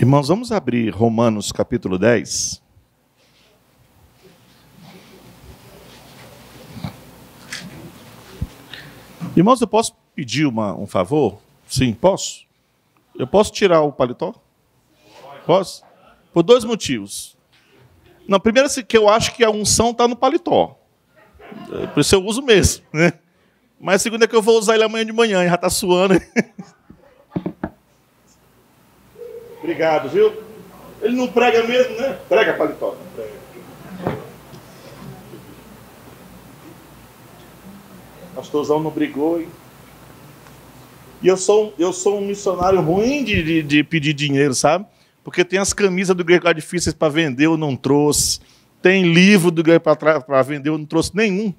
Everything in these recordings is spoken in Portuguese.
Irmãos, vamos abrir Romanos capítulo 10. Irmãos, eu posso pedir uma, um favor? Sim, posso? Eu posso tirar o paletó? Posso? Por dois motivos. Na primeira, que eu acho que a unção está no paletó. É, por isso eu uso mesmo, né? Mas a segunda é que eu vou usar ele amanhã de manhã, já está suando. Obrigado, viu? Ele não prega mesmo, né? Prega, paletó. Pastorzão não brigou, hein? E eu sou, eu sou um missionário ruim de, de, de pedir dinheiro, sabe? Porque tem as camisas do Greco Difíceis para vender, eu não trouxe. Tem livro do Greco para vender, eu não trouxe nenhum.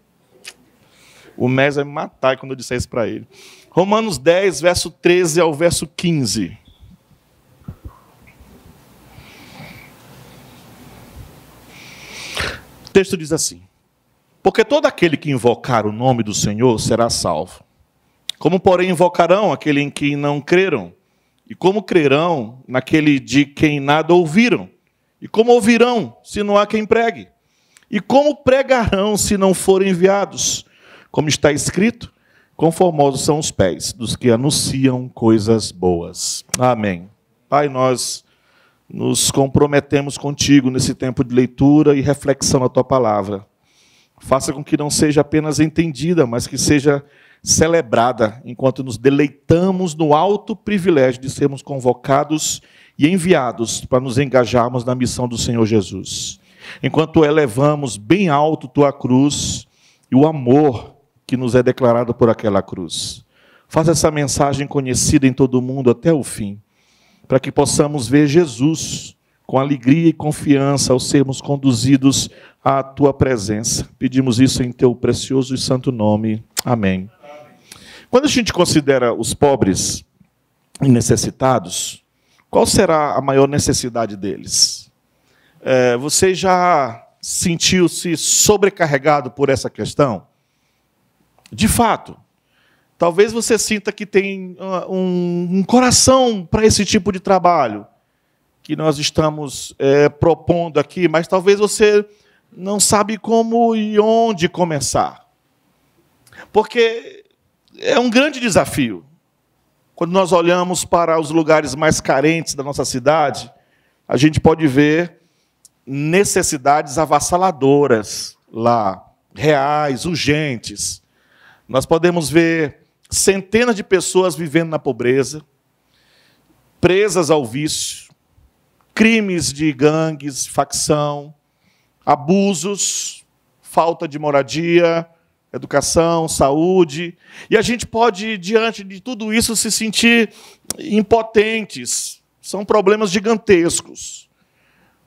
O Mes vai me matar quando eu disser isso para ele. Romanos 10, verso 13 ao verso 15. O texto diz assim: Porque todo aquele que invocar o nome do Senhor será salvo. Como, porém, invocarão aquele em quem não creram? E como crerão naquele de quem nada ouviram? E como ouvirão se não há quem pregue? E como pregarão se não forem enviados? Como está escrito, conformosos são os pés dos que anunciam coisas boas. Amém. Pai, nós nos comprometemos contigo nesse tempo de leitura e reflexão na tua palavra. Faça com que não seja apenas entendida, mas que seja celebrada enquanto nos deleitamos no alto privilégio de sermos convocados e enviados para nos engajarmos na missão do Senhor Jesus. Enquanto elevamos bem alto tua cruz e o amor que nos é declarado por aquela cruz. Faça essa mensagem conhecida em todo o mundo até o fim para que possamos ver Jesus com alegria e confiança ao sermos conduzidos à tua presença. Pedimos isso em teu precioso e santo nome. Amém. Quando a gente considera os pobres e necessitados, qual será a maior necessidade deles? É, você já sentiu-se sobrecarregado por essa questão? De fato, Talvez você sinta que tem ah, um, um coração para esse tipo de trabalho que nós estamos é, propondo aqui, mas talvez você não sabe como e onde começar. Porque é um grande desafio. Quando nós olhamos para os lugares mais carentes da nossa cidade, a gente pode ver necessidades avassaladoras lá, reais, urgentes. Nós podemos ver centenas de pessoas vivendo na pobreza, presas ao vício, crimes de gangues, facção, abusos, falta de moradia, educação, saúde. E a gente pode, diante de tudo isso, se sentir impotentes. São problemas gigantescos.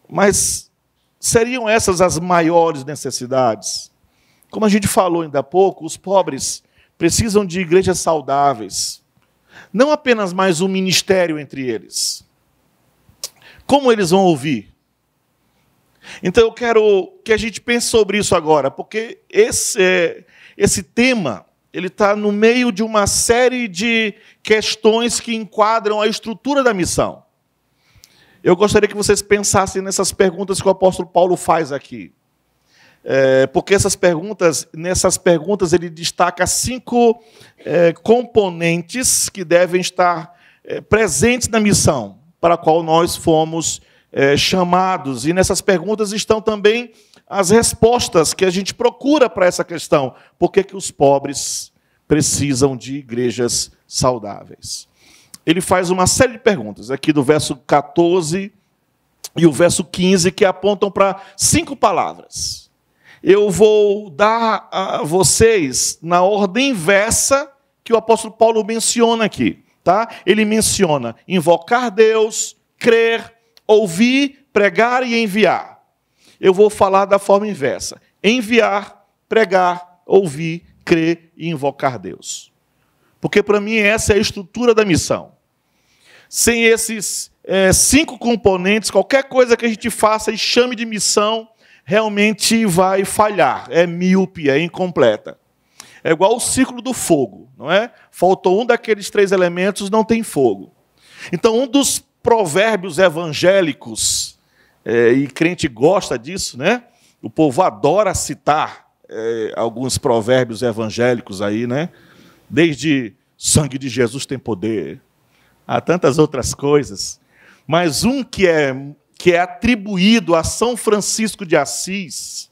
Mas seriam essas as maiores necessidades? Como a gente falou ainda há pouco, os pobres precisam de igrejas saudáveis. Não apenas mais um ministério entre eles. Como eles vão ouvir? Então eu quero que a gente pense sobre isso agora, porque esse, é, esse tema ele está no meio de uma série de questões que enquadram a estrutura da missão. Eu gostaria que vocês pensassem nessas perguntas que o apóstolo Paulo faz aqui. É, porque essas perguntas, nessas perguntas, ele destaca cinco é, componentes que devem estar é, presentes na missão para a qual nós fomos é, chamados. E nessas perguntas estão também as respostas que a gente procura para essa questão: por que, que os pobres precisam de igrejas saudáveis? Ele faz uma série de perguntas, aqui do verso 14 e o verso 15, que apontam para cinco palavras eu vou dar a vocês na ordem inversa que o apóstolo Paulo menciona aqui. Tá? Ele menciona invocar Deus, crer, ouvir, pregar e enviar. Eu vou falar da forma inversa: enviar, pregar, ouvir, crer e invocar Deus. Porque para mim essa é a estrutura da missão. Sem esses é, cinco componentes, qualquer coisa que a gente faça e chame de missão realmente vai falhar, é míope, é incompleta. É igual o ciclo do fogo, não é? Faltou um daqueles três elementos, não tem fogo. Então, um dos provérbios evangélicos, é, e crente gosta disso, né? O povo adora citar é, alguns provérbios evangélicos aí, né? Desde sangue de Jesus tem poder, há tantas outras coisas. Mas um que é que é atribuído a São Francisco de Assis,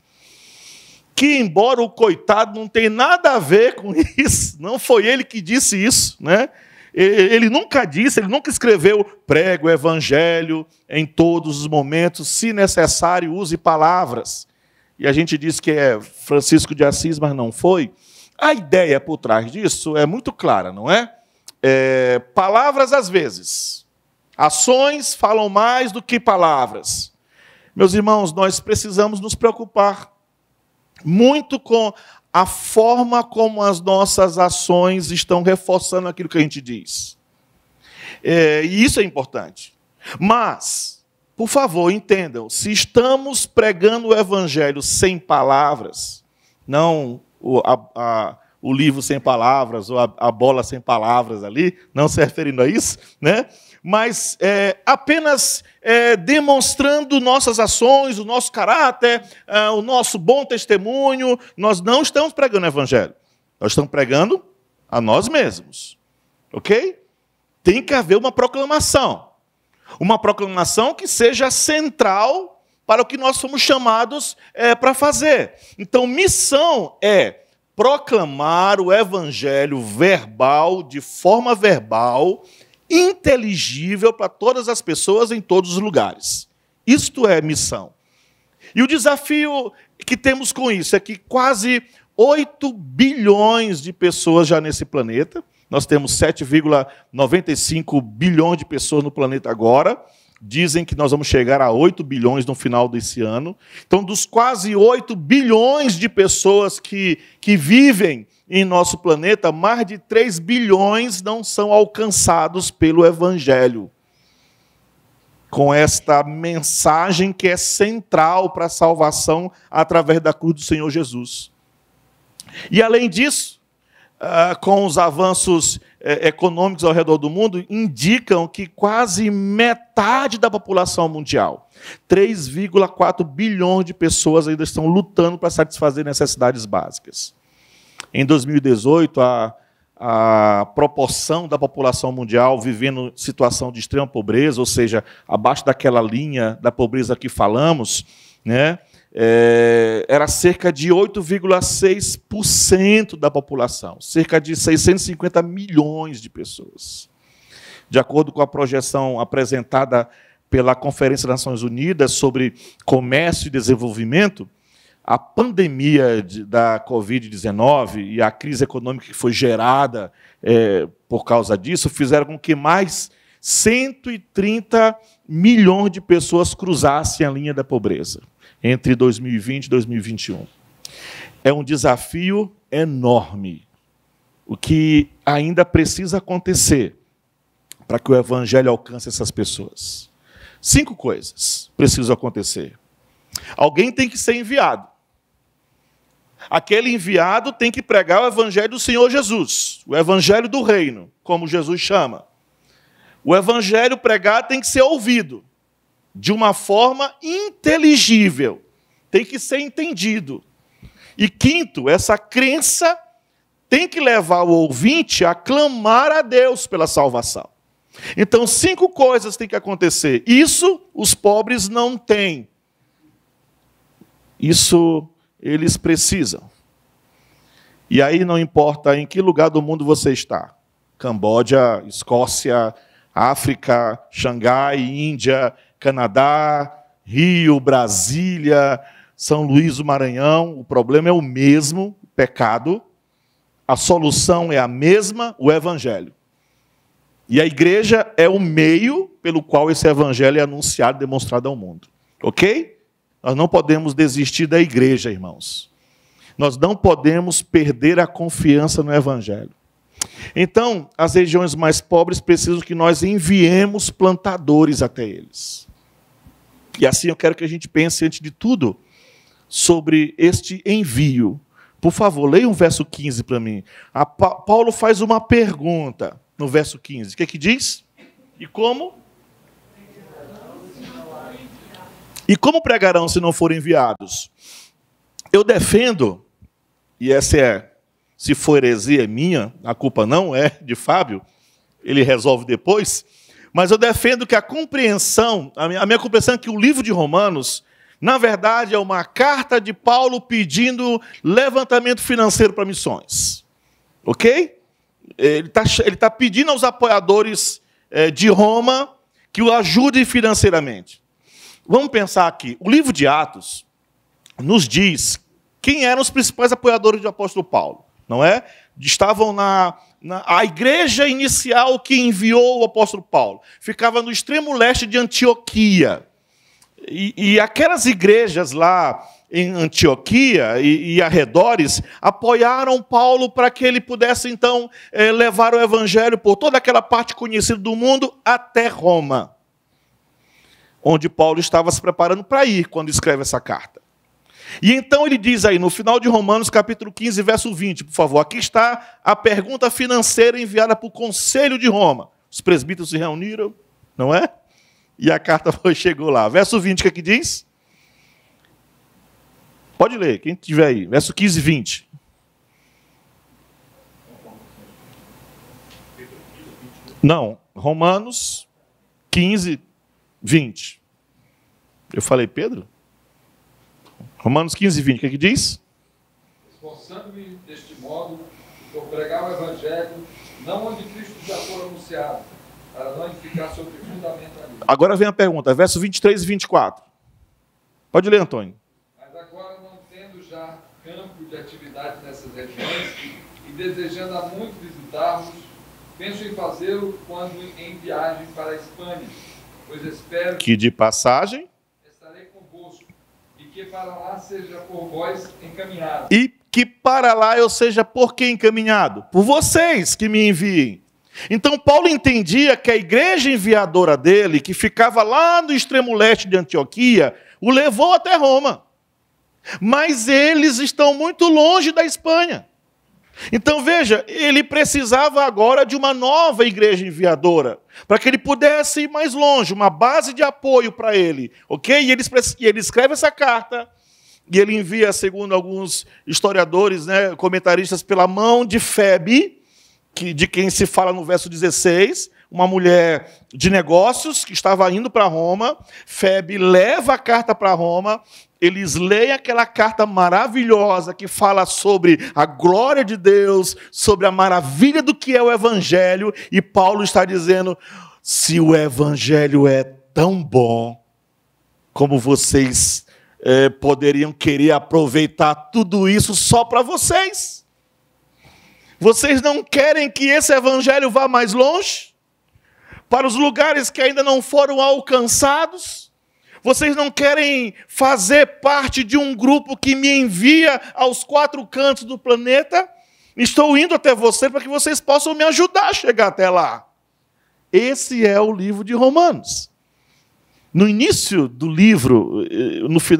que embora o coitado não tenha nada a ver com isso, não foi ele que disse isso, né? Ele nunca disse, ele nunca escreveu prego o evangelho em todos os momentos, se necessário use palavras. E a gente diz que é Francisco de Assis, mas não foi. A ideia por trás disso é muito clara, não é? é palavras às vezes Ações falam mais do que palavras. Meus irmãos, nós precisamos nos preocupar muito com a forma como as nossas ações estão reforçando aquilo que a gente diz. É, e isso é importante. Mas, por favor, entendam: se estamos pregando o Evangelho sem palavras, não o, a, a, o livro sem palavras ou a, a bola sem palavras ali, não se referindo a isso, né? mas é, apenas é, demonstrando nossas ações, o nosso caráter, é, o nosso bom testemunho. Nós não estamos pregando o Evangelho. Nós estamos pregando a nós mesmos. Ok? Tem que haver uma proclamação. Uma proclamação que seja central para o que nós somos chamados é, para fazer. Então, missão é proclamar o evangelho verbal, de forma verbal, inteligível para todas as pessoas em todos os lugares. Isto é missão. E o desafio que temos com isso é que quase 8 bilhões de pessoas já nesse planeta, nós temos 7,95 bilhões de pessoas no planeta agora. Dizem que nós vamos chegar a 8 bilhões no final desse ano. Então, dos quase 8 bilhões de pessoas que, que vivem em nosso planeta, mais de 3 bilhões não são alcançados pelo Evangelho. Com esta mensagem que é central para a salvação através da cruz do Senhor Jesus. E além disso, ah, com os avanços eh, econômicos ao redor do mundo, indicam que quase metade da população mundial, 3,4 bilhões de pessoas, ainda estão lutando para satisfazer necessidades básicas. Em 2018, a, a proporção da população mundial vivendo situação de extrema pobreza, ou seja, abaixo daquela linha da pobreza que falamos, né, é, era cerca de 8,6% da população, cerca de 650 milhões de pessoas. De acordo com a projeção apresentada pela Conferência das Nações Unidas sobre Comércio e Desenvolvimento, a pandemia de, da Covid-19 e a crise econômica que foi gerada é, por causa disso fizeram com que mais 130 milhões de pessoas cruzassem a linha da pobreza entre 2020 e 2021. É um desafio enorme. O que ainda precisa acontecer para que o evangelho alcance essas pessoas? Cinco coisas precisam acontecer. Alguém tem que ser enviado. Aquele enviado tem que pregar o evangelho do Senhor Jesus, o evangelho do reino, como Jesus chama. O evangelho pregado tem que ser ouvido de uma forma inteligível, tem que ser entendido. E quinto, essa crença tem que levar o ouvinte a clamar a Deus pela salvação. Então, cinco coisas têm que acontecer. Isso os pobres não têm. Isso eles precisam. E aí não importa em que lugar do mundo você está, Camboja, Escócia, África, Xangai, Índia, Canadá, Rio, Brasília, São Luís do Maranhão, o problema é o mesmo, pecado, a solução é a mesma, o evangelho. E a igreja é o meio pelo qual esse evangelho é anunciado, demonstrado ao mundo. OK? Nós não podemos desistir da igreja, irmãos. Nós não podemos perder a confiança no Evangelho. Então, as regiões mais pobres precisam que nós enviemos plantadores até eles. E assim eu quero que a gente pense, antes de tudo, sobre este envio. Por favor, leia o verso 15 para mim. Pa Paulo faz uma pergunta no verso 15. O que é que diz? E como? E como pregarão se não forem enviados? Eu defendo, e essa é, se for heresia minha, a culpa não é de Fábio, ele resolve depois, mas eu defendo que a compreensão, a minha, compreensão é que o livro de Romanos, na verdade, é uma carta de Paulo pedindo levantamento financeiro para missões. Ok? Ele está tá pedindo aos apoiadores eh, de Roma que o ajudem financeiramente. Vamos pensar aqui. O livro de Atos nos diz quem eram os principais apoiadores do apóstolo Paulo, não é? Estavam na, na a igreja inicial que enviou o apóstolo Paulo. Ficava no extremo leste de Antioquia. E, e aquelas igrejas lá em Antioquia e, e arredores apoiaram Paulo para que ele pudesse então eh, levar o evangelho por toda aquela parte conhecida do mundo até Roma onde Paulo estava se preparando para ir quando escreve essa carta. E então ele diz aí, no final de Romanos, capítulo 15, verso 20, por favor, aqui está a pergunta financeira enviada para o Conselho de Roma. Os presbíteros se reuniram, não é? E a carta foi, chegou lá. Verso 20, o que, é que diz? Pode ler, quem tiver aí. Verso 15 20. Não, Romanos 15, 20. Eu falei, Pedro? Romanos 15, 20, o que, é que diz? Esforçando-me deste modo por pregar o Evangelho, não onde Cristo já foi anunciado, para não ficar sobre fundamentalismo. Agora vem a pergunta, verso 23 e 24. Pode ler, Antônio. Mas agora, não tendo já campo de atividade nessas regiões, e desejando há muito visitarmos, penso em fazê-lo quando em viagem para a Espanha que de passagem e que para lá seja por vós encaminhado. E que para lá eu seja por quem encaminhado? Por vocês que me enviem. Então Paulo entendia que a igreja enviadora dele, que ficava lá no extremo leste de Antioquia, o levou até Roma. Mas eles estão muito longe da Espanha. Então veja, ele precisava agora de uma nova igreja enviadora, para que ele pudesse ir mais longe, uma base de apoio para ele, ok? E ele, e ele, escreve essa carta, e ele envia, segundo alguns historiadores, né, comentaristas, pela mão de Febe, que, de quem se fala no verso 16, uma mulher de negócios que estava indo para Roma. Febe leva a carta para Roma eles leem aquela carta maravilhosa que fala sobre a glória de Deus, sobre a maravilha do que é o Evangelho, e Paulo está dizendo: se o Evangelho é tão bom como vocês eh, poderiam querer aproveitar tudo isso só para vocês. Vocês não querem que esse evangelho vá mais longe? Para os lugares que ainda não foram alcançados? Vocês não querem fazer parte de um grupo que me envia aos quatro cantos do planeta? Estou indo até você para que vocês possam me ajudar a chegar até lá. Esse é o livro de Romanos. No início do livro eh,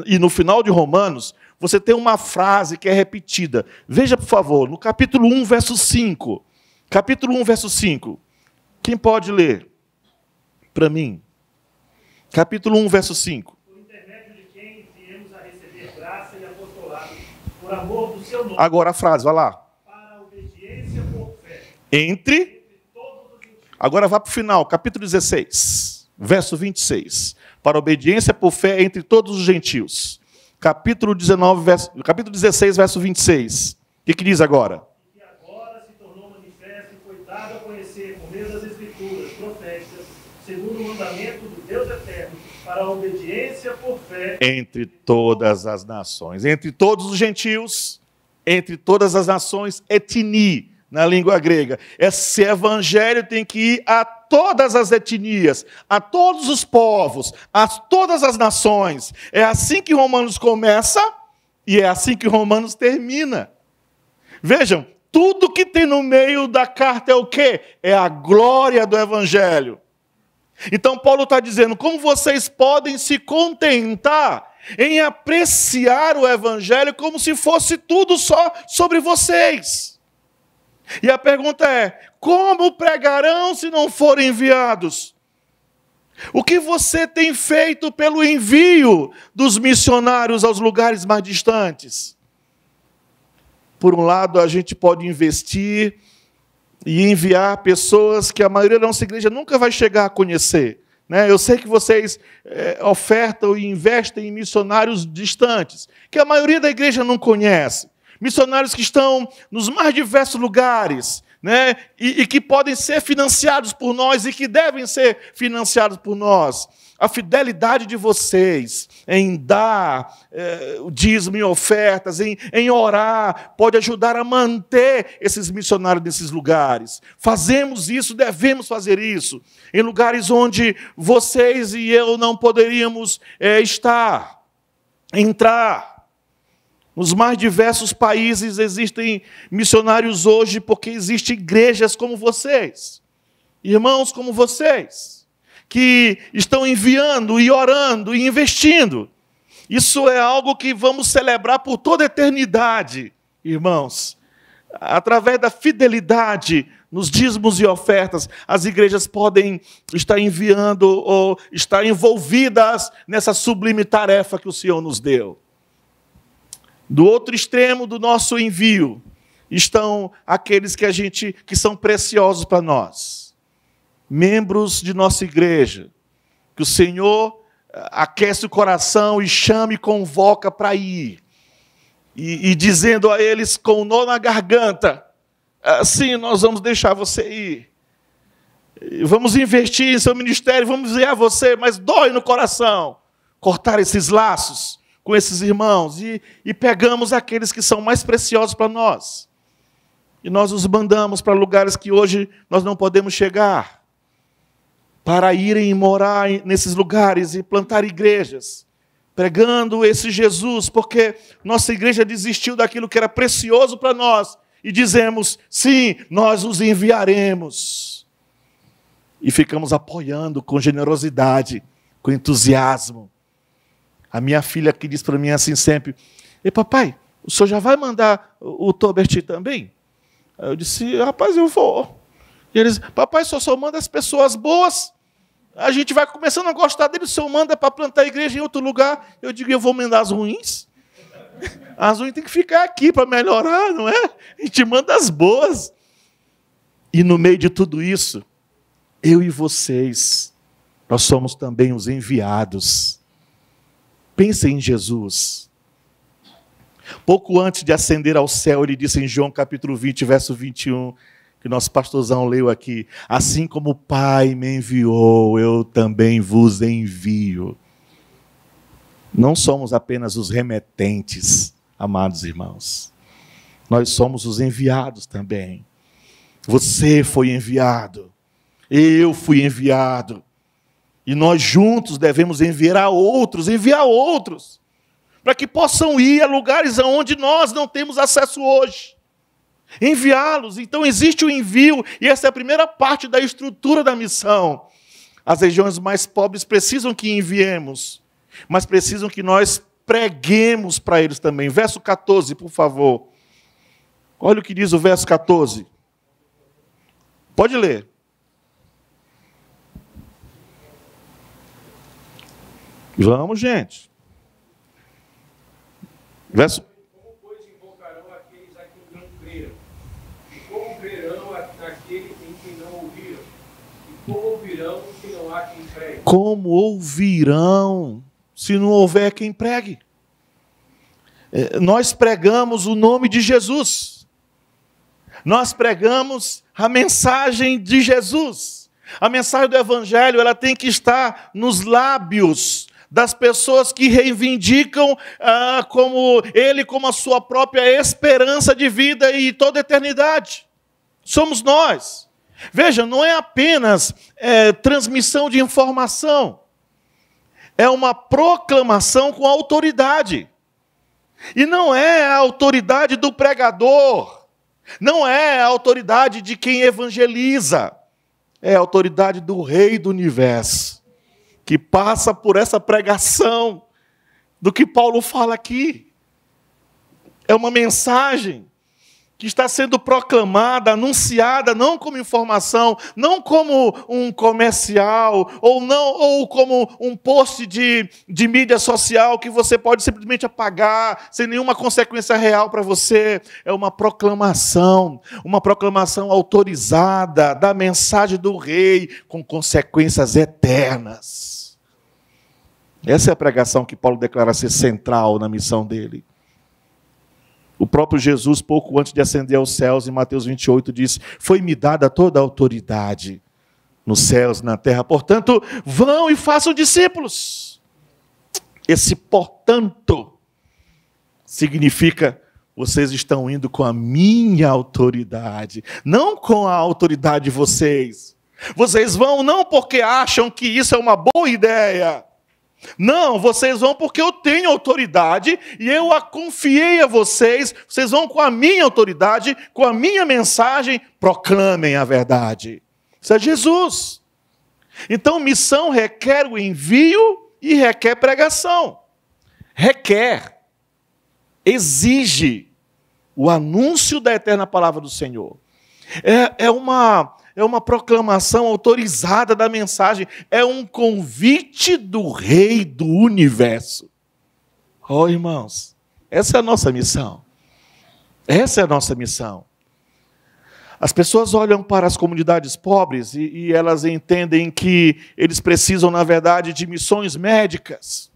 e no final de Romanos, você tem uma frase que é repetida. Veja, por favor, no capítulo 1, verso 5. Capítulo 1, verso 5. Quem pode ler? Para mim capítulo 1, verso 5. Agora a frase, vai lá. Entre. Agora vá para o final, capítulo 16, verso 26. Para a obediência por fé entre todos os gentios. Capítulo, 19, verso, capítulo 16, verso 26. O que, que diz agora? para a obediência por fé entre todas as nações, entre todos os gentios, entre todas as nações, etni, na língua grega. Esse evangelho tem que ir a todas as etnias, a todos os povos, a todas as nações. É assim que Romanos começa e é assim que Romanos termina. Vejam, tudo que tem no meio da carta é o quê? É a glória do evangelho. Então, Paulo está dizendo: como vocês podem se contentar em apreciar o Evangelho como se fosse tudo só sobre vocês? E a pergunta é: como pregarão se não forem enviados? O que você tem feito pelo envio dos missionários aos lugares mais distantes? Por um lado, a gente pode investir e enviar pessoas que a maioria da nossa igreja nunca vai chegar a conhecer. Né? Eu sei que vocês eh, ofertam e investem em missionários distantes, que a maioria da igreja não conhece. Missionários que estão nos mais diversos lugares, né? E, e, que podem ser financiados por nós e que devem ser financiados por nós a fidelidade de vocês em dar eh, dízimo e ofertas, em, em orar, pode ajudar a manter esses missionários nesses lugares. Fazemos isso, devemos fazer isso, em lugares onde vocês e eu não poderíamos eh, estar, entrar. Nos mais diversos países existem missionários hoje porque existem igrejas como vocês, irmãos como vocês que estão enviando e orando e investindo. Isso é algo que vamos celebrar por toda a eternidade, irmãos. Através da fidelidade nos dízimos e ofertas, as igrejas podem estar enviando ou estar envolvidas nessa sublime tarefa que o Senhor nos deu. Do outro extremo do nosso envio estão aqueles que a gente que são preciosos para nós membros de nossa igreja, que o Senhor eh, aquece o coração e chama e convoca para ir. E, e, dizendo a eles com o nó na garganta: assim nós vamos deixar você ir. Vamos investir em seu ministério, vamos a você, mas dói no coração cortar esses laços com esses irmãos e, e pegamos aqueles que são mais preciosos para nós. E nós os mandamos para lugares que hoje nós não podemos chegar para irem morar nesses lugares e plantar igrejas, pregando esse Jesus, porque nossa igreja desistiu daquilo que era precioso para nós e dizemos: sim, nós os enviaremos. E ficamos apoiando com generosidade, com entusiasmo. A minha filha que diz para mim assim sempre: e papai, o senhor já vai mandar o, o Tobert também? Eu disse: rapaz, eu vou. E eles, papai, só só manda as pessoas boas. A gente vai começando a gostar dele, só manda para plantar a igreja em outro lugar. Eu digo, eu vou mandar as ruins. As ruins tem que ficar aqui para melhorar, não é? A gente manda as boas. E no meio de tudo isso, eu e vocês, nós somos também os enviados. Pensem em Jesus. Pouco antes de ascender ao céu, ele disse em João capítulo 20, verso 21: que nosso pastorzão leu aqui. Assim como o Pai me enviou, eu também vos envio. Não somos apenas os remetentes, amados irmãos. Nós somos os enviados também. Você foi enviado. Eu fui enviado. E nós juntos devemos enviar a outros, enviar outros, para que possam ir a lugares aonde nós não temos acesso hoje enviá-los. Então existe o envio, e essa é a primeira parte da estrutura da missão. As regiões mais pobres precisam que enviemos, mas precisam que nós preguemos para eles também. Verso 14, por favor. Olha o que diz o verso 14. Pode ler. Vamos, gente. Verso Como ouvirão se não há quem pregue? Como ouvirão se não houver quem pregue? É, nós pregamos o nome de Jesus. Nós pregamos a mensagem de Jesus. A mensagem do evangelho, ela tem que estar nos lábios das pessoas que reivindicam ah, como ele como a sua própria esperança de vida e toda eternidade. Somos nós. Veja, não é apenas é, transmissão de informação, é uma proclamação com autoridade. E não é a autoridade do pregador, não é a autoridade de quem evangeliza, é a autoridade do Rei do universo, que passa por essa pregação do que Paulo fala aqui. É uma mensagem que está sendo proclamada, anunciada, não como informação, não como um comercial, ou não, ou como um post de, de mídia social que você pode simplesmente apagar sem nenhuma consequência real para você. É uma proclamação, uma proclamação autorizada da mensagem do rei com consequências eternas. Essa é a pregação que Paulo declara ser central na missão dele. O próprio Jesus, pouco antes de ascender aos céus, em Mateus 28, diz: Foi-me dada toda a autoridade nos céus e na terra, portanto, vão e façam discípulos. Esse portanto significa vocês estão indo com a minha autoridade, não com a autoridade de vocês. Vocês vão não porque acham que isso é uma boa ideia, não, vocês vão porque eu tenho autoridade e eu a confiei a vocês. Vocês vão com a minha autoridade, com a minha mensagem, proclamem a verdade. Isso é Jesus. Então, missão requer o envio e requer pregação. Requer, exige o anúncio da eterna palavra do Senhor. É, é uma é uma proclamação autorizada da mensagem, é um convite do Rei do universo. Oh, irmãos, essa é a nossa missão. Essa é a nossa missão. As pessoas olham para as comunidades pobres e, e, elas entendem que eles precisam, na verdade, de missões médicas,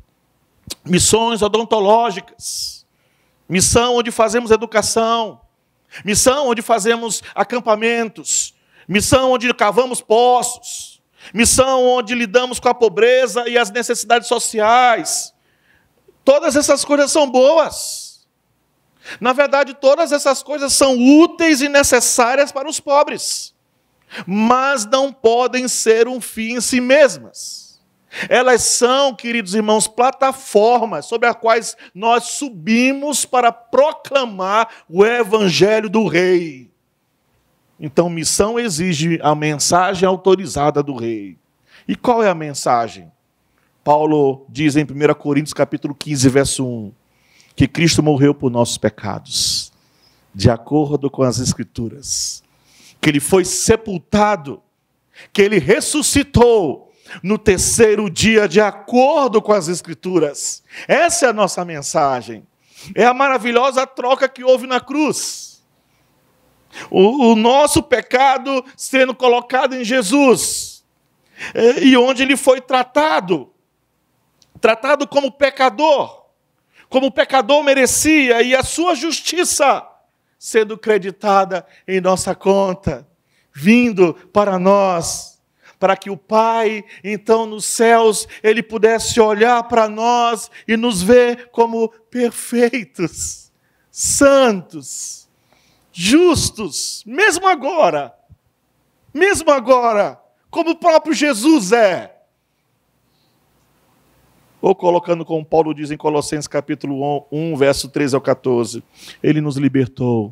missões odontológicas, missão onde fazemos educação, missão onde fazemos acampamentos, missão onde cavamos poços, missão onde lidamos com a pobreza e as necessidades sociais. Todas essas coisas são boas. Na verdade, todas essas coisas são úteis e necessárias para os pobres, mas não podem ser um fim em si mesmas. Elas são, queridos irmãos, plataformas sobre as quais nós subimos para proclamar o Evangelho do Rei. Então, missão exige a mensagem autorizada do rei. E qual é a mensagem? Paulo diz em 1 Coríntios capítulo 15, verso 1, que Cristo morreu por nossos pecados, de acordo com as escrituras, que ele foi sepultado, que ele ressuscitou no terceiro dia, de acordo com as escrituras. Essa é a nossa mensagem. É a maravilhosa troca que houve na cruz o, o nosso pecado sendo colocado em Jesus, é, e onde ele foi tratado tratado como pecador, como pecador merecia, e a sua justiça sendo creditada em nossa conta, vindo para nós, para que o Pai, então nos céus, ele pudesse olhar para nós e nos ver como perfeitos, santos justos, mesmo agora, mesmo agora, como o próprio Jesus é. Ou colocando como Paulo diz em Colossenses capítulo 1, verso 13 ao 14, ele nos libertou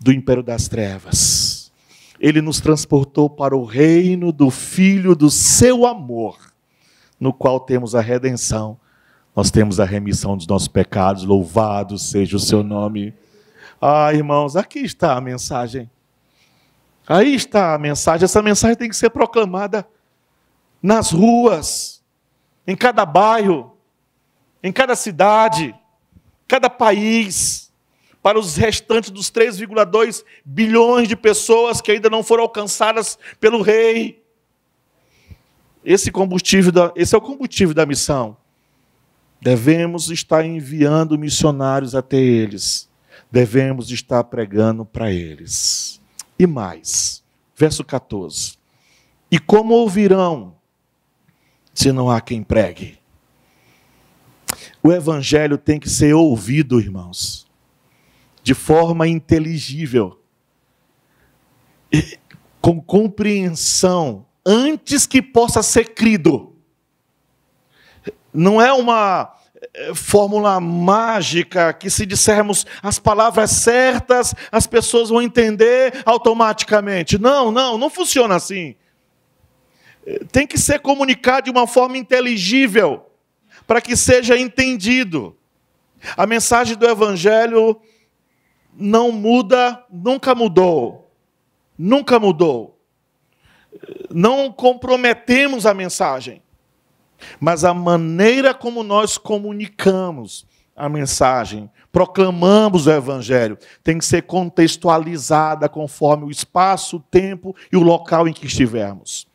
do império das trevas. Ele nos transportou para o reino do filho do seu amor, no qual temos a redenção. Nós temos a remissão dos nossos pecados, louvado seja o seu nome. Ah, irmãos, aqui está a mensagem. Aí está a mensagem. Essa mensagem tem que ser proclamada nas ruas, em cada bairro, em cada cidade, cada país, para os restantes dos 3,2 bilhões de pessoas que ainda não foram alcançadas pelo rei. Esse combustível, da, esse é o combustível da missão. Devemos estar enviando missionários até eles devemos estar pregando para eles. E mais, verso 14: E como ouvirão se não há quem pregue? O evangelho tem que ser ouvido, irmãos, de forma inteligível, com compreensão, antes que possa ser crido. Não é uma eh, fórmula mágica que, se dissermos as palavras certas, as pessoas vão entender automaticamente. Não, não, não funciona assim. Eh, tem que ser comunicado de uma forma inteligível, para que seja entendido. A mensagem do Evangelho não muda, nunca mudou. Nunca mudou. Eh, não comprometemos a mensagem mas a maneira como nós comunicamos a mensagem, proclamamos o evangelho, tem que ser contextualizada conforme o espaço, o tempo e o local em que estivermos.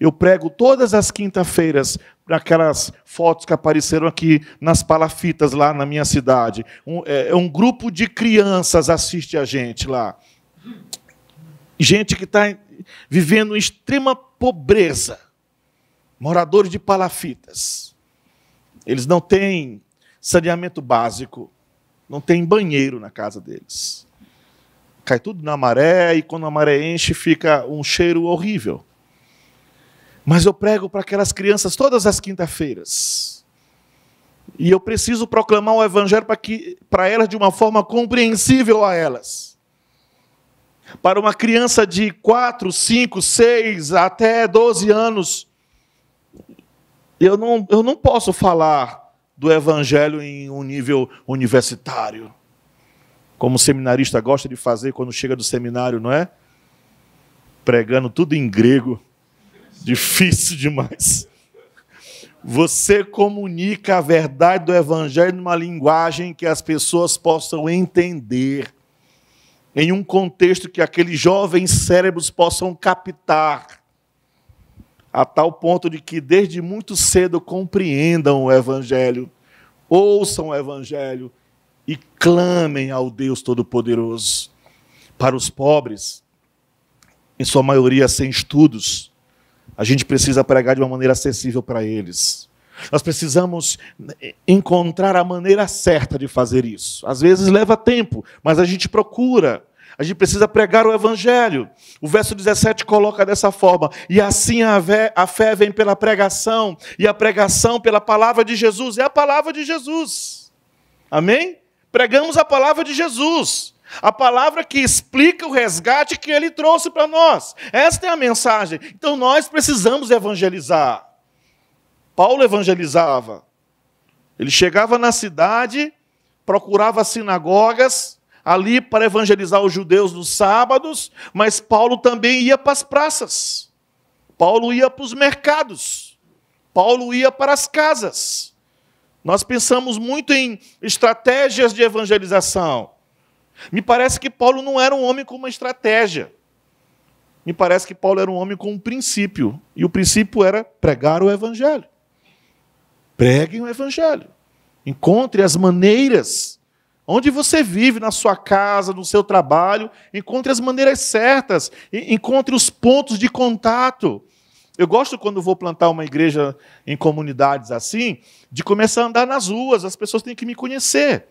Eu prego todas as quinta-feiras aquelas fotos que apareceram aqui nas palafitas lá na minha cidade. Um, é, é um grupo de crianças assiste a gente lá. Gente que está vivendo extrema pobreza moradores de palafitas. Eles não têm saneamento básico, não tem banheiro na casa deles. Cai tudo na maré e quando a maré enche fica um cheiro horrível. Mas eu prego para aquelas crianças todas as quinta-feiras. E eu preciso proclamar o evangelho para que para elas de uma forma compreensível a elas. Para uma criança de 4, 5, 6 até 12 anos, eu não, eu não posso falar do evangelho em um nível universitário, como o seminarista gosta de fazer quando chega do seminário, não é? Pregando tudo em grego. Difícil demais. Você comunica a verdade do evangelho numa linguagem que as pessoas possam entender, em um contexto que aqueles jovens cérebros possam captar a tal ponto de que desde muito cedo compreendam o Evangelho, ouçam o Evangelho e clamem ao Deus Todo-Poderoso. Para os pobres, em sua maioria sem estudos, a gente precisa pregar de uma maneira acessível para eles. Nós precisamos encontrar a maneira certa de fazer isso. Às vezes leva tempo, mas a gente procura. A gente precisa pregar o Evangelho. O verso 17 coloca dessa forma: E assim a fé, a fé vem pela pregação, e a pregação pela palavra de Jesus. É a palavra de Jesus. Amém? Pregamos a palavra de Jesus. A palavra que explica o resgate que ele trouxe para nós. Esta é a mensagem. Então nós precisamos evangelizar. Paulo evangelizava. Ele chegava na cidade, procurava sinagogas, ali para evangelizar os judeus nos sábados, mas Paulo também ia para as praças. Paulo ia para os mercados. Paulo ia para as casas. Nós pensamos muito em estratégias de evangelização. Me parece que Paulo não era um homem com uma estratégia. Me parece que Paulo era um homem com um princípio. E o princípio era pregar o evangelho. Preguem o evangelho. Encontre as maneiras Onde você vive, na sua casa, no seu trabalho, encontre as maneiras certas, encontre os pontos de contato. Eu gosto quando vou plantar uma igreja em comunidades assim, de começar a andar nas ruas, as pessoas têm que me conhecer.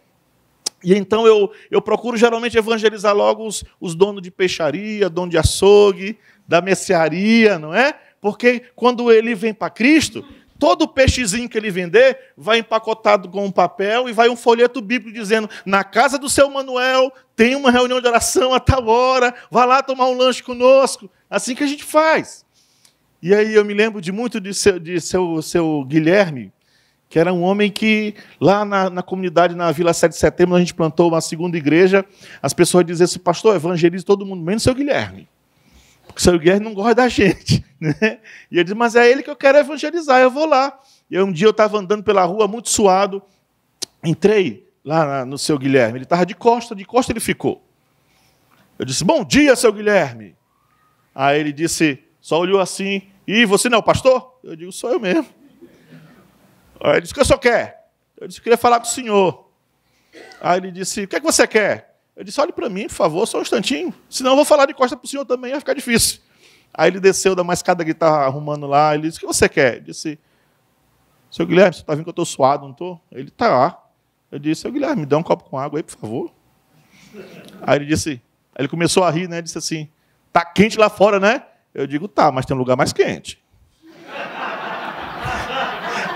E então eu, eu procuro geralmente evangelizar logo os, os donos de peixaria, dono de açougue, da mercearia, não é? Porque quando ele vem para Cristo, Todo peixezinho que ele vender vai empacotado com um papel e vai um folheto bíblico dizendo: na casa do seu Manuel tem uma reunião de oração a tal hora, vá lá tomar um lanche conosco. Assim que a gente faz. E aí eu me lembro de muito de seu, de seu, seu Guilherme, que era um homem que lá na, na, comunidade, na Vila 7 de Setembro, a gente plantou uma segunda igreja. As pessoas diziam assim: pastor, evangelize todo mundo, menos seu Guilherme o seu Guilherme não gosta da gente. Né? E ele disse, mas é ele que eu quero evangelizar, eu vou lá. E um dia eu estava andando pela rua muito suado, entrei lá no seu Guilherme, ele estava de costa, de costa ele ficou. Eu disse, bom dia, seu Guilherme. Aí ele disse, só olhou assim, e você não é o pastor? Eu digo, sou eu mesmo. Aí ele disse, o que o senhor quer? Eu disse, eu queria falar com o senhor. Aí ele disse, o que, é que você quer? Eu disse: olhe para mim, por favor, só um instantinho, senão eu vou falar de costa para o senhor também, vai ficar difícil. Aí ele desceu da escada que estava arrumando lá, ele disse: o que você quer? Eu disse: seu Guilherme, você está vendo que eu estou suado, não estou? Ele está lá. Eu disse: seu Guilherme, me dá um copo com água aí, por favor. Aí ele disse: aí ele começou a rir, né? Ele disse assim: tá quente lá fora, né? Eu digo: tá, mas tem um lugar mais quente.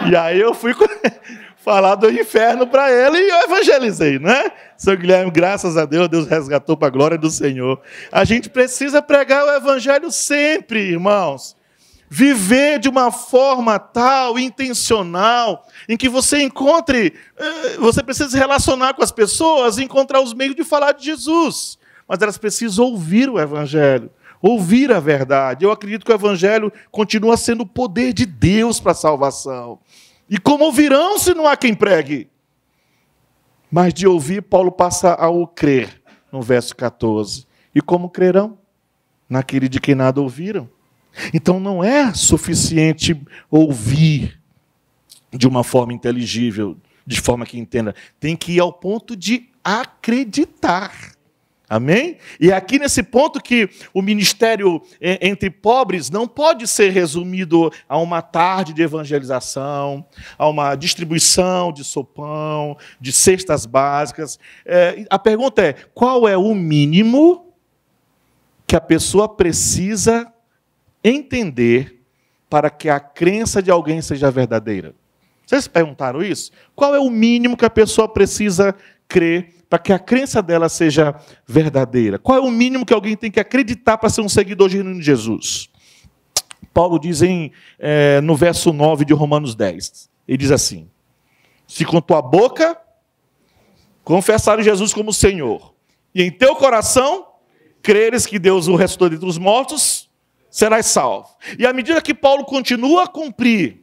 E aí eu fui, com falar do inferno para ele e eu evangelizei, né? São Guilherme, graças a Deus, Deus resgatou para a glória do Senhor. A gente precisa pregar o evangelho sempre, irmãos. Viver de uma forma tal, intencional, em que você encontre, eh, você precisa se relacionar com as pessoas e encontrar os meios de falar de Jesus. Mas elas precisam ouvir o evangelho ouvir a verdade. Eu acredito que o Evangelho continua sendo o poder de Deus para a salvação. E como ouvirão se não há quem pregue? Mas de ouvir, Paulo passa ao crer, no verso 14. E como crerão? Naquele de quem nada ouviram. Então não é suficiente ouvir de uma forma inteligível, de forma que entenda. Tem que ir ao ponto de acreditar. Amém? E aqui nesse ponto que o ministério é, entre pobres não pode ser resumido a uma tarde de evangelização, a uma distribuição de sopão, de cestas básicas. É, a pergunta é: qual é o mínimo que a pessoa precisa entender para que a crença de alguém seja verdadeira? Vocês perguntaram isso? Qual é o mínimo que a pessoa precisa crer para que a crença dela seja verdadeira? Qual é o mínimo que alguém tem que acreditar para ser um seguidor genuíno de Jesus? Paulo diz em, é, no verso 9 de Romanos 10, ele diz assim, se com tua boca confessares Jesus como Senhor, e em teu coração creres que Deus o ressuscitou dentre os mortos, serás salvo. E à medida que Paulo continua a cumprir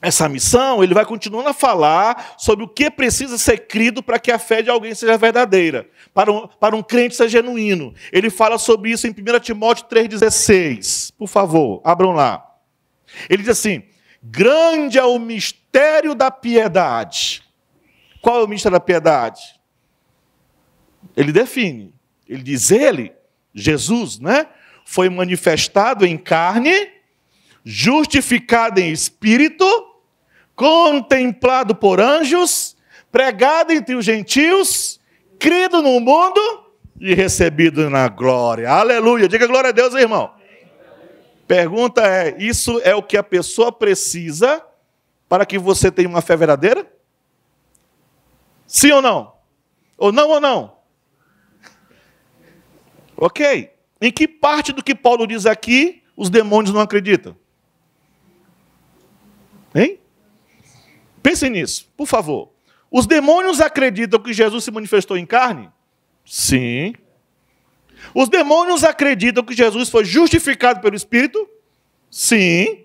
essa missão, ele vai continuando a falar sobre o que precisa ser crido para que a fé de alguém seja verdadeira, para um, para um crente ser genuíno. Ele fala sobre isso em 1 Timóteo 3,16. Por favor, abram lá. Ele diz assim: grande é o mistério da piedade. Qual é o mistério da piedade? Ele define. Ele diz: ele, Jesus, né, foi manifestado em carne, justificado em espírito contemplado por anjos, pregado entre os gentios, crido no mundo e recebido na glória. Aleluia. Diga glória a Deus, irmão. Pergunta é: isso é o que a pessoa precisa para que você tenha uma fé verdadeira? Sim ou não? Ou não ou não? Ok. Em que parte do que Paulo diz aqui os demônios não acreditam? Hein? Pensem nisso, por favor. Os demônios acreditam que Jesus se manifestou em carne? Sim. Os demônios acreditam que Jesus foi justificado pelo Espírito? Sim.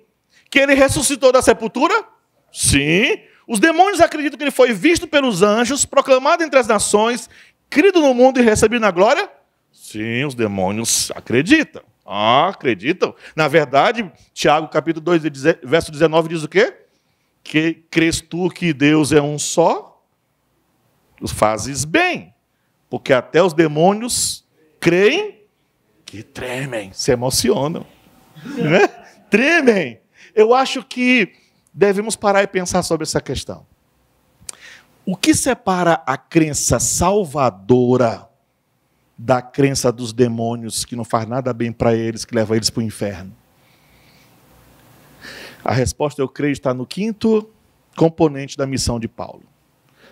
Que ele ressuscitou da sepultura? Sim. Os demônios acreditam que ele foi visto pelos anjos, proclamado entre as nações, crido no mundo e recebido na glória? Sim, os demônios acreditam. Ah, acreditam. Na verdade, Tiago capítulo 2, verso 19 diz o quê? que crês tu que Deus é um só? Fazes bem, porque até os demônios creem que tremem, se emocionam, né? tremem. Eu acho que devemos parar e pensar sobre essa questão. O que separa a crença salvadora da crença dos demônios que não faz nada bem para eles, que leva eles para o inferno? A resposta, eu creio, está no quinto componente da missão de Paulo.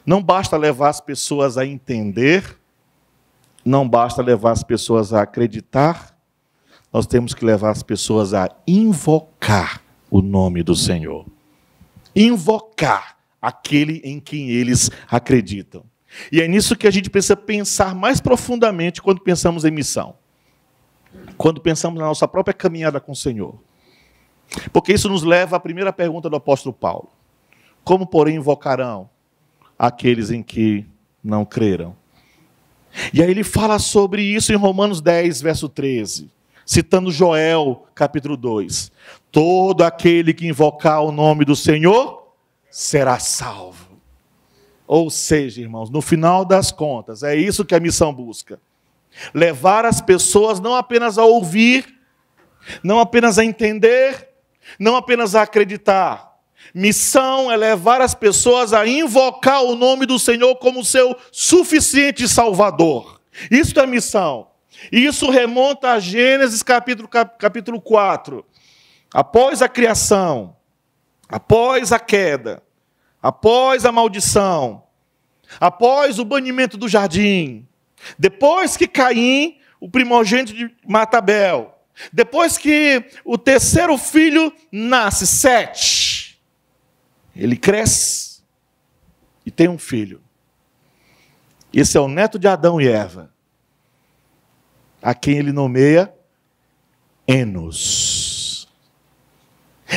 Não basta levar as pessoas a entender, não basta levar as pessoas a acreditar, nós temos que levar as pessoas a invocar o nome do Senhor. Invocar aquele em quem eles acreditam. E é nisso que a gente precisa pensar mais profundamente quando pensamos em missão. Quando pensamos na nossa própria caminhada com o Senhor. Porque isso nos leva à primeira pergunta do apóstolo Paulo: Como, porém, invocarão aqueles em que não creram? E aí ele fala sobre isso em Romanos 10, verso 13, citando Joel, capítulo 2. Todo aquele que invocar o nome do Senhor será salvo. Ou seja, irmãos, no final das contas, é isso que a missão busca. Levar as pessoas não apenas a ouvir, não apenas a entender, não apenas a acreditar. Missão é levar as pessoas a invocar o nome do Senhor como seu suficiente salvador. Isso é missão. isso remonta a Gênesis capítulo, capítulo 4. Após a criação, após a queda, após a maldição, após o banimento do jardim, depois que Caim, o primogênito de Matabel, depois que o terceiro filho nasce, Sete, ele cresce e tem um filho. Esse é o neto de Adão e Eva, a quem ele nomeia Enos.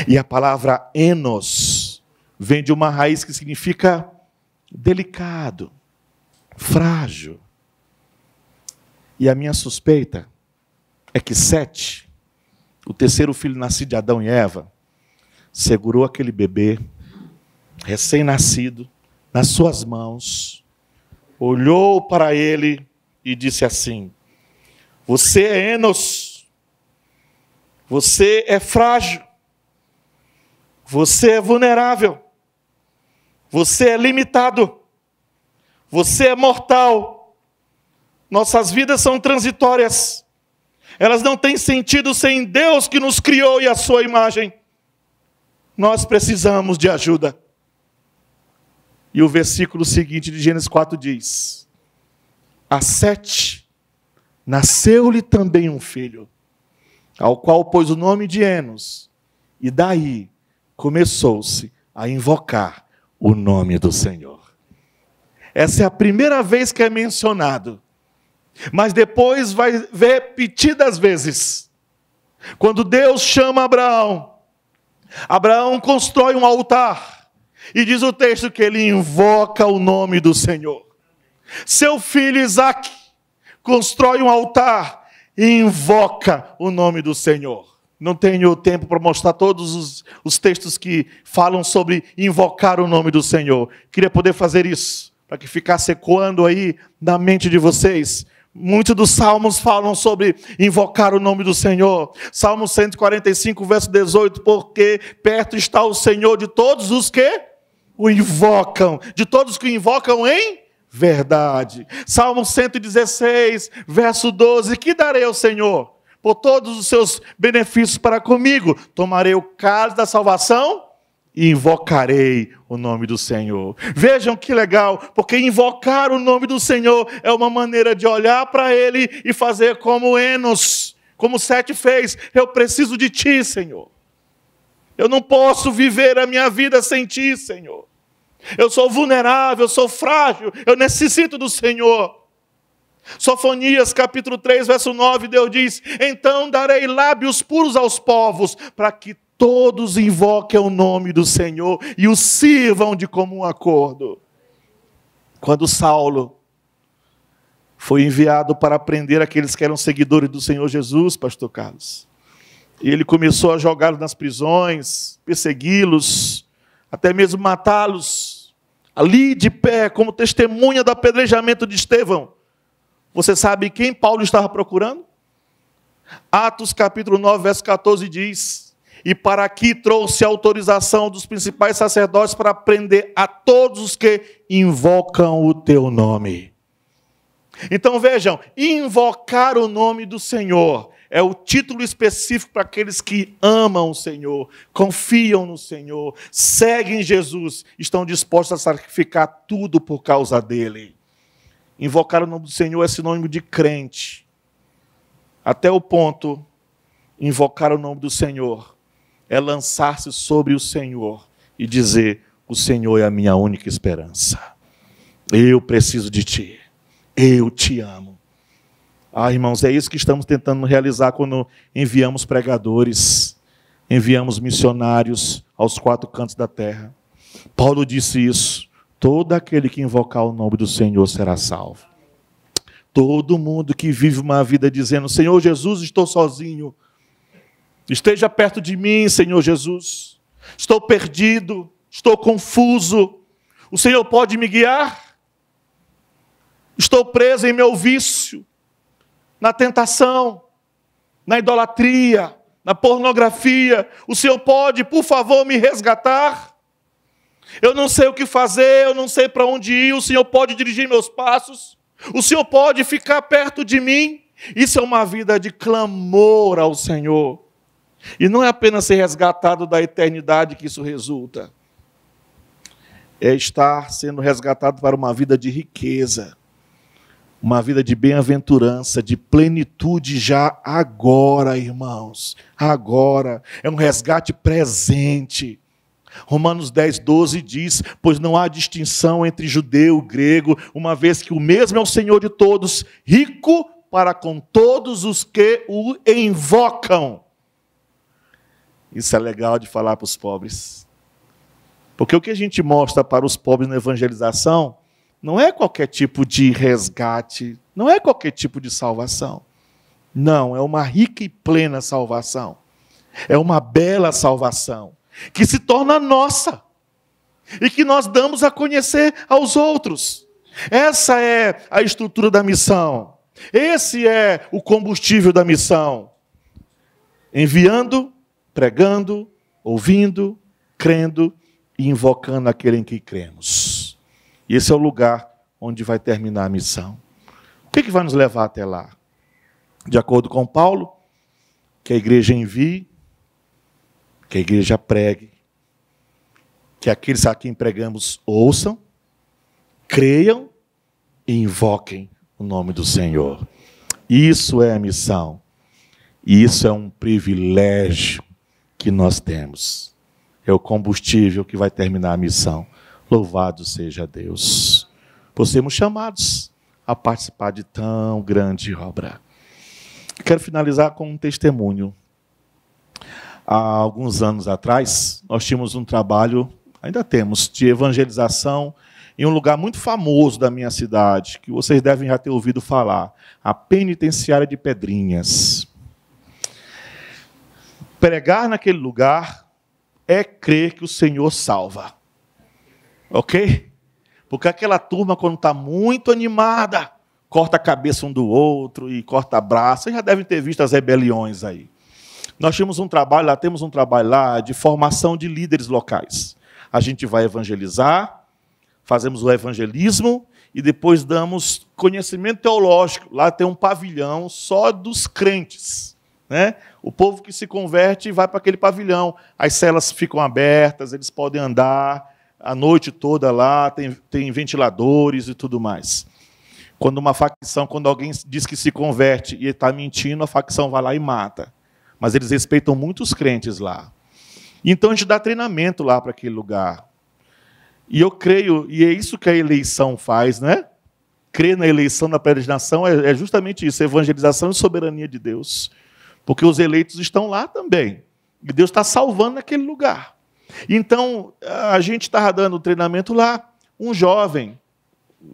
E a palavra Enos vem de uma raiz que significa delicado, frágil. E a minha suspeita é que Sete, o terceiro filho nascido de Adão e Eva, segurou aquele bebê recém-nascido nas suas mãos, olhou para ele e disse assim: Você é Enos, você é frágil, você é vulnerável, você é limitado, você é mortal. Nossas vidas são transitórias elas não têm sentido sem Deus que nos criou e a sua imagem. Nós precisamos de ajuda. E o versículo seguinte de Gênesis 4 diz: A Sete nasceu-lhe também um filho, ao qual pôs o nome de Enos, e daí começou-se a invocar o nome do Senhor. Essa é a primeira vez que é mencionado mas depois vai repetidas vezes. Quando Deus chama Abraão, Abraão constrói um altar. E diz o texto que ele invoca o nome do Senhor. Seu filho Isaac constrói um altar e invoca o nome do Senhor. Não tenho tempo para mostrar todos os, os, textos que falam sobre invocar o nome do Senhor. Queria poder fazer isso, para que ficasse ecoando aí na mente de vocês. Muitos dos salmos falam sobre invocar o nome do Senhor. Salmo 145, verso 18: Porque perto está o Senhor de todos os que o invocam, de todos que o invocam em verdade. Salmo 116, verso 12: Que darei ao Senhor por todos os seus benefícios para comigo? Tomarei o cálice da salvação e invocarei o nome do Senhor. Vejam que legal, porque invocar o nome do Senhor é uma maneira de olhar para Ele e fazer como Enos, como Sete fez: Eu preciso de Ti, Senhor. Eu não posso viver a minha vida sem Ti, Senhor. Eu sou vulnerável, eu sou frágil, eu necessito do Senhor. Sofonias capítulo 3, verso 9, Deus diz: Então darei lábios puros aos povos, para que todos invoquem o nome do Senhor e o sirvam de comum acordo. Quando Saulo foi enviado para prender aqueles que eram seguidores do Senhor Jesus, pastor Carlos. E ele começou a jogá-los nas prisões, persegui-los, até mesmo matá-los, ali de pé, como testemunha do apedrejamento de Estevão. Você sabe quem Paulo estava procurando? Atos capítulo 9, verso 14 diz: e para aqui trouxe a autorização dos principais sacerdotes para prender a todos os que invocam o teu nome. Então vejam, invocar o nome do Senhor é o título específico para aqueles que amam o Senhor, confiam no Senhor, seguem Jesus, estão dispostos a sacrificar tudo por causa dele. Invocar o nome do Senhor é sinônimo de crente. Até o ponto, invocar o nome do Senhor é lançar-se sobre o Senhor e dizer: O Senhor é a minha única esperança. Eu preciso de Ti. Eu te amo. Ah, irmãos, é isso que estamos tentando realizar quando enviamos pregadores, enviamos missionários aos quatro cantos da terra. Paulo disse isso: todo aquele que invocar o nome do Senhor será salvo. Todo mundo que vive uma vida dizendo: Senhor Jesus, estou sozinho, Esteja perto de mim, Senhor Jesus. Estou perdido, estou confuso. O Senhor pode me guiar? Estou preso em meu vício, na tentação, na idolatria, na pornografia. O Senhor pode, por favor, me resgatar? Eu não sei o que fazer, eu não sei para onde ir. O Senhor pode dirigir meus passos? O Senhor pode ficar perto de mim? Isso é uma vida de clamor ao Senhor. E não é apenas ser resgatado da eternidade que isso resulta, é estar sendo resgatado para uma vida de riqueza, uma vida de bem-aventurança, de plenitude já agora, irmãos. Agora. É um resgate presente. Romanos 10, 12 diz: Pois não há distinção entre judeu e grego, uma vez que o mesmo é o Senhor de todos, rico para com todos os que o invocam. Isso é legal de falar para os pobres. Porque o que a gente mostra para os pobres na evangelização não é qualquer tipo de resgate, não é qualquer tipo de salvação. Não, é uma rica e plena salvação. É uma bela salvação que se torna nossa e que nós damos a conhecer aos outros. Essa é a estrutura da missão. Esse é o combustível da missão. Enviando pregando, ouvindo, crendo e invocando aquele em que cremos. E esse é o lugar onde vai terminar a missão. O que, é que vai nos levar até lá? De acordo com Paulo, que a igreja envie, que a igreja pregue, que aqueles a quem pregamos ouçam, creiam e invoquem o nome do Senhor. Isso é a missão. E isso é um privilégio que nós temos. É o combustível que vai terminar a missão. Louvado seja Deus. Por sermos chamados a participar de tão grande obra. Quero finalizar com um testemunho. Há alguns anos atrás, nós tínhamos um trabalho, ainda temos, de evangelização em um lugar muito famoso da minha cidade, que vocês devem já ter ouvido falar, a Penitenciária de Pedrinhas. Pregar naquele lugar é crer que o Senhor salva. Ok? Porque aquela turma, quando está muito animada, corta a cabeça um do outro e corta braço. Vocês já devem ter visto as rebeliões aí. Nós tínhamos um trabalho lá, temos um trabalho lá de formação de líderes locais. A gente vai evangelizar, fazemos o evangelismo e depois damos conhecimento teológico. Lá tem um pavilhão só dos crentes né? O povo que se converte vai para aquele pavilhão. As celas ficam abertas, eles podem andar a noite toda lá, tem, tem ventiladores e tudo mais. Quando uma facção, quando alguém diz que se converte e está mentindo, a facção vai lá e mata. Mas eles respeitam muitos crentes lá. Então a gente dá treinamento lá para aquele lugar. E eu creio, e é isso que a eleição faz, né? Crer na eleição, na predestinação, é, é justamente isso: evangelização e soberania de Deus porque os eleitos estão lá também. E Deus está salvando naquele lugar. Então, a gente estava dando treinamento lá. Um jovem,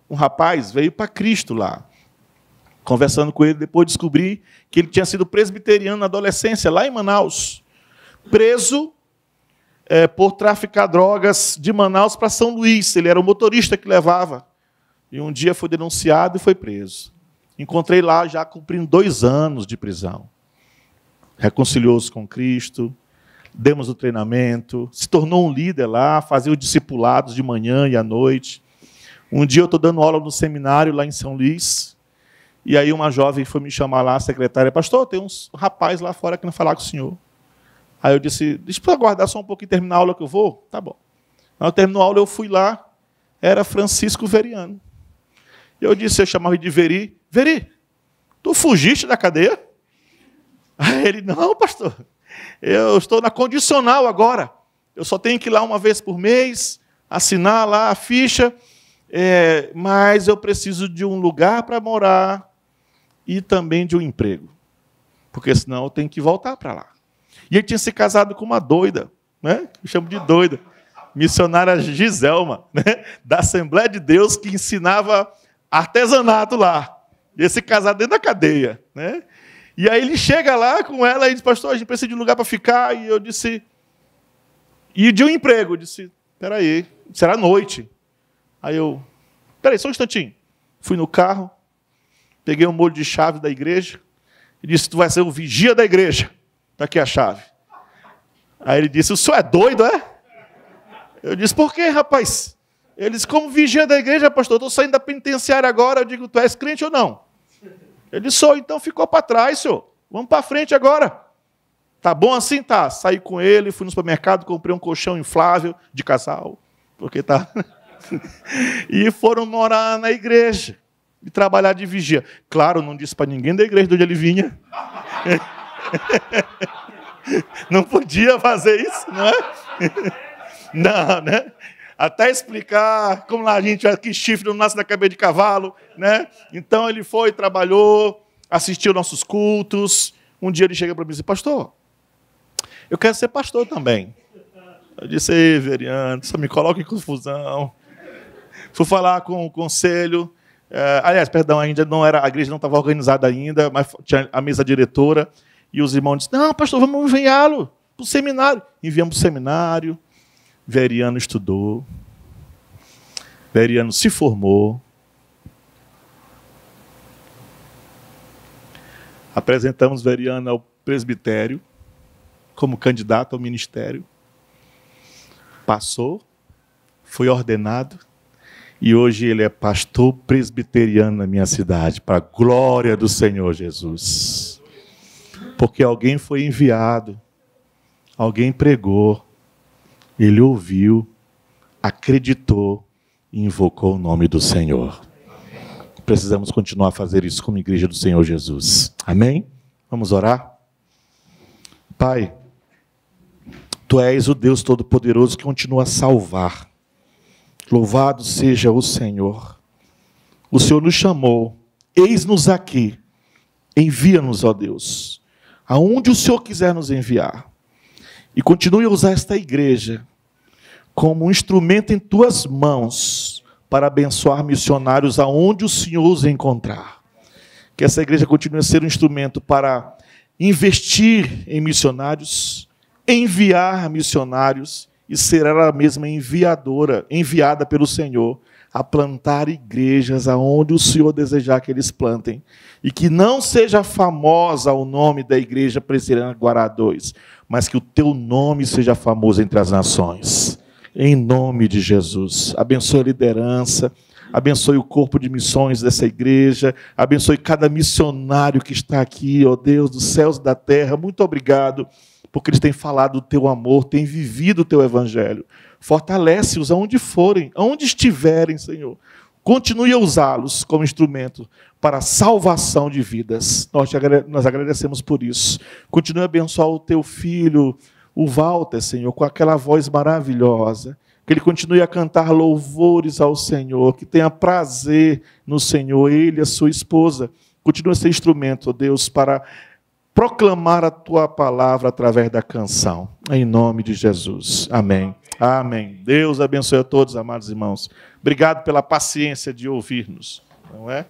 um rapaz, veio para Cristo lá. Conversando com ele, depois descobri que ele tinha sido presbiteriano na adolescência, lá em Manaus. Preso é, por traficar drogas de Manaus para São Luís. Ele era o motorista que levava. E um dia foi denunciado e foi preso. Encontrei lá já cumprindo dois anos de prisão reconciliou-se com Cristo, demos o treinamento, se tornou um líder lá, fazia os discipulados de manhã e à noite. Um dia eu estou dando aula no seminário lá em São Luís, e aí uma jovem foi me chamar lá, a secretária, pastor, tem um rapaz lá fora que não falar com o senhor. Aí eu disse, deixa eu aguardar só um pouquinho terminar a aula que eu vou. Tá bom. Aí eu terminou a aula, eu fui lá, era Francisco Veriano. Eu disse, eu chamava de Veri, Veri, tu fugiste da cadeia? Aí ele, não, pastor, eu estou na condicional agora. Eu só tenho que ir lá uma vez por mês, assinar lá a ficha, é, mas eu preciso de um lugar para morar e também de um emprego. Porque senão eu tenho que voltar para lá. E ele tinha se casado com uma doida, né? Eu chamo de doida. Missionária Giselma, né? da Assembleia de Deus, que ensinava artesanato lá. E se casar dentro da cadeia. Né? E aí ele chega lá com ela e diz, pastor, a gente precisa de um lugar para ficar. E eu disse, e de um emprego. Eu disse, peraí, será noite. Aí eu, peraí, só um instantinho. Fui no carro, peguei um molho de chave da igreja e disse, tu vai ser o vigia da igreja. Está aqui a chave. Aí ele disse, o senhor é doido, é? Eu disse, por quê, rapaz? Ele disse, como vigia da igreja, pastor, estou saindo da penitenciária agora. Eu digo, tu és crente ou não? Ele sou, então ficou para trás, senhor. Vamos para frente agora. Tá bom assim? Tá. Saí com ele, fui no supermercado, comprei um colchão inflável de casal, porque tá. e foram morar na igreja e trabalhar de vigia. Claro, não disse para ninguém da igreja de onde ele vinha. não podia fazer isso, não é? não, né? até explicar como lá a gente que chifre não nasce da cabeça de cavalo, né? Então ele foi, trabalhou, assistiu nossos cultos. Um dia ele chega para mim e diz: Pastor, eu quero ser pastor também. Eu disse: Ei, Veriano, só me coloca em confusão. Fui falar com o conselho. É, aliás, perdão, ainda não era a igreja não estava organizada ainda, mas tinha a mesa diretora e os irmãos disseram: Não, pastor, vamos enviá-lo para o seminário. Enviamos para o seminário Veriano estudou, Veriano se formou, apresentamos Veriano ao presbitério como candidato ao ministério. Passou, foi ordenado e hoje ele é pastor presbiteriano na minha cidade, para a glória do Senhor Jesus. Porque alguém foi enviado, alguém pregou, ele ouviu, acreditou e invocou o nome do Senhor. Precisamos continuar a fazer isso como igreja do Senhor Jesus. Amém? Vamos orar? Pai, tu és o Deus Todo-Poderoso que continua a salvar. Louvado seja o Senhor. O Senhor nos chamou, eis-nos aqui. Envia-nos, ó Deus, aonde o Senhor quiser nos enviar. E continue a usar esta igreja como um instrumento em tuas mãos para abençoar missionários aonde o Senhor os encontrar. Que essa igreja continue a ser um instrumento para investir em missionários, enviar missionários e ser ela mesma enviadora, enviada pelo Senhor a plantar igrejas aonde o Senhor desejar que eles plantem. E que não seja famosa o nome da igreja Presbiteriana Guará 2, mas que o teu nome seja famoso entre as nações. Em nome de Jesus. Abençoe a liderança, abençoe o corpo de missões dessa igreja, abençoe cada missionário que está aqui, ó Deus dos céus e da terra. Muito obrigado, porque eles têm falado o teu amor, têm vivido o teu evangelho. Fortalece-os aonde forem, aonde estiverem, Senhor continue a usá-los como instrumento para a salvação de vidas. Nós, agrade nós agradecemos por isso. Continue a abençoar o teu filho, o Walter, Senhor, com aquela voz maravilhosa. Que ele continue a cantar louvores ao Senhor, que tenha prazer no Senhor, ele e a sua esposa. Continue a ser instrumento, Deus, para proclamar a tua palavra através da canção. Em nome de Jesus. Amém. Amém. Deus abençoe a todos, amados irmãos. Obrigado pela paciência de ouvir-nos, não é?